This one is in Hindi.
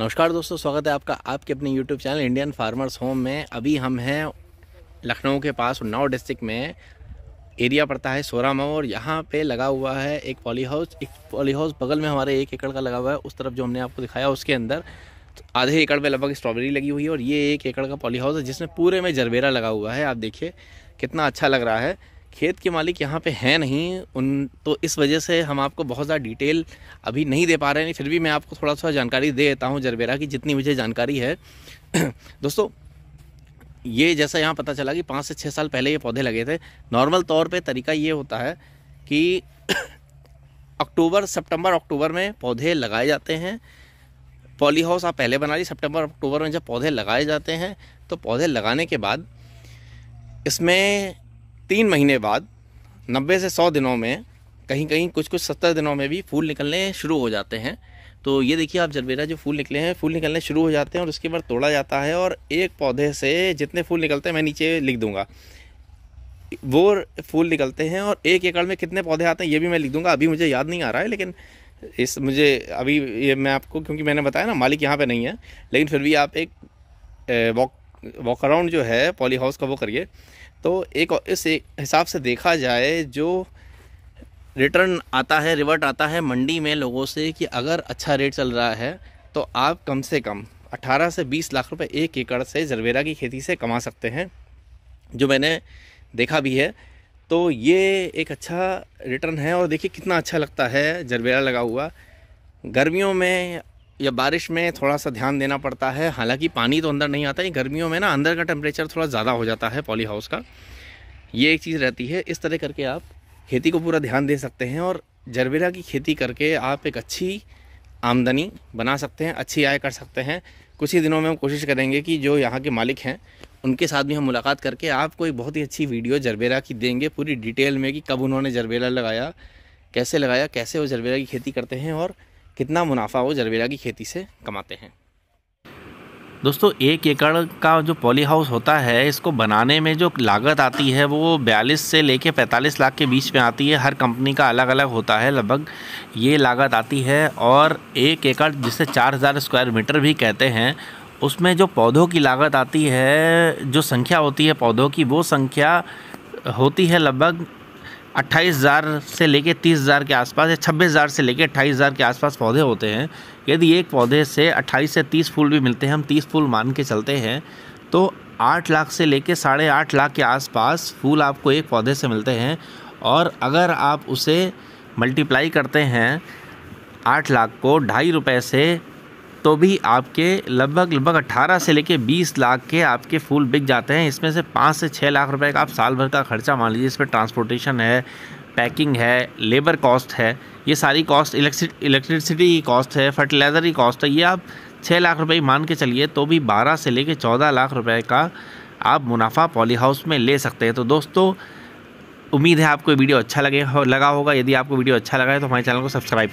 नमस्कार दोस्तों स्वागत है आपका आपके अपने YouTube channel Indian farmers home में अभी हम हैं लखनऊ के पास उन्नाव डिस्ट्रिक्ट में एरिया पड़ता है सोरामऊ और यहाँ पे लगा हुआ है एक पॉली हाउस एक पॉली हाउस बगल में हमारे एक एकड़ का लगा हुआ है उस तरफ जो हमने आपको दिखाया उसके अंदर तो आधे एकड़ में लगभग स्ट्रॉबेरी लगी हुई है और ये एक एकड़ का पॉली हाउस है जिसमें पूरे में जरबेरा लगा हुआ है आप देखिए कितना अच्छा लग रहा है खेत के मालिक यहाँ पे हैं नहीं उन तो इस वजह से हम आपको बहुत ज़्यादा डिटेल अभी नहीं दे पा रहे हैं फिर भी मैं आपको थोड़ा सा जानकारी दे देता हूँ जरबेरा की जितनी मुझे जानकारी है दोस्तों ये जैसा यहाँ पता चला कि पाँच से छः साल पहले ये पौधे लगे थे नॉर्मल तौर पर तरीका ये होता है कि अक्टूबर सितंबर अक्टूबर में पौधे लगाए जाते हैं पॉली हाउस आप पहले बना ली सितंबर अक्टूबर में जब पौधे लगाए जाते हैं तो पौधे लगाने के बाद इसमें तीन महीने बाद नब्बे से सौ दिनों में कहीं कहीं कुछ कुछ सत्तर दिनों में भी फूल निकलने शुरू हो जाते हैं तो ये देखिए आप जरबेरा जो फूल निकले हैं फूल निकलने शुरू हो जाते हैं और उसके बाद तोड़ा जाता है और एक पौधे से जितने फूल निकलते हैं मैं नीचे लिख दूंगा वो फूल निकलते हैं और एक एकड़ में कितने पौधे आते हैं ये भी मैं लिख दूंगा अभी मुझे याद नहीं आ रहा है लेकिन इस मुझे अभी ये मैं आपको क्योंकि मैंने बताया ना मालिक यहाँ पर नहीं है लेकिन फिर भी आप एक वॉक वॉक अराउंड जो है पॉली हाउस का वो करिए तो एक इस हिसाब से देखा जाए जो रिटर्न आता है रिवर्ट आता है मंडी में लोगों से कि अगर अच्छा रेट चल रहा है तो आप कम से कम 18 से 20 लाख रुपए एक एकड़ से जरबेरा की खेती से कमा सकते हैं जो मैंने देखा भी है तो ये एक अच्छा रिटर्न है और देखिए कितना अच्छा लगता है जरवेरा लगा हुआ गर्मियों में या बारिश में थोड़ा सा ध्यान देना पड़ता है हालांकि पानी तो अंदर नहीं आता है गर्मियों में ना अंदर का टेम्परेचर थोड़ा ज़्यादा हो जाता है पॉली हाउस का ये एक चीज़ रहती है इस तरह करके आप खेती को पूरा ध्यान दे सकते हैं और जरबेरा की खेती करके आप एक अच्छी आमदनी बना सकते हैं अच्छी आय कर सकते हैं कुछ ही दिनों में हम कोशिश करेंगे कि जो यहाँ के मालिक हैं उनके साथ भी हम मुलाकात करके आपको एक बहुत ही अच्छी वीडियो जरबेरा की देंगे पूरी डिटेल में कि कब उन्होंने जरबेरा लगाया कैसे लगाया कैसे वो जरबेरा की खेती करते हैं और कितना मुनाफा वो जलबेरा की खेती से कमाते हैं दोस्तों एक एकड़ का जो पॉली हाउस होता है इसको बनाने में जो लागत आती है वो बयालीस से लेके 45 लाख के बीच में आती है हर कंपनी का अलग अलग होता है लगभग ये लागत आती है और एक एकड़ जिसे 4000 स्क्वायर मीटर भी कहते हैं उसमें जो पौधों की लागत आती है जो संख्या होती है पौधों की वो संख्या होती है लगभग अट्ठाईस हज़ार से लेके तीस हज़ार के आसपास या छब्बीस हज़ार से लेके अट्ठाईस हज़ार के आसपास पौधे होते हैं यदि एक पौधे से अट्ठाईस से तीस फूल भी मिलते हैं हम तीस फूल मान के चलते हैं तो आठ लाख से लेके साढ़े आठ लाख के आसपास फूल आपको एक पौधे से मिलते हैं और अगर आप उसे मल्टीप्लाई करते हैं आठ लाख को ढाई रुपये से तो भी आपके लगभग लगभग 18 से लेके 20 लाख के आपके फूल बिक जाते हैं इसमें से पाँच से छः लाख रुपए का आप साल भर का खर्चा मान लीजिए इस पर ट्रांसपोर्टेशन है पैकिंग है लेबर कॉस्ट है ये सारी कॉस्ट इलेक्ट्रिसिटी की कॉस्ट है फर्टिलाइज़र की कॉस्ट है ये आप छः लाख रुपये मान के चलिए तो भी बारह से लेके चौदह लाख रुपये का आप मुनाफा पॉली हाउस में ले सकते हैं तो दोस्तों उम्मीद है आपको वीडियो अच्छा लगे हो, लगा होगा यदि आपको वीडियो अच्छा लगा है तो हमारे चैनल को सब्सक्राइब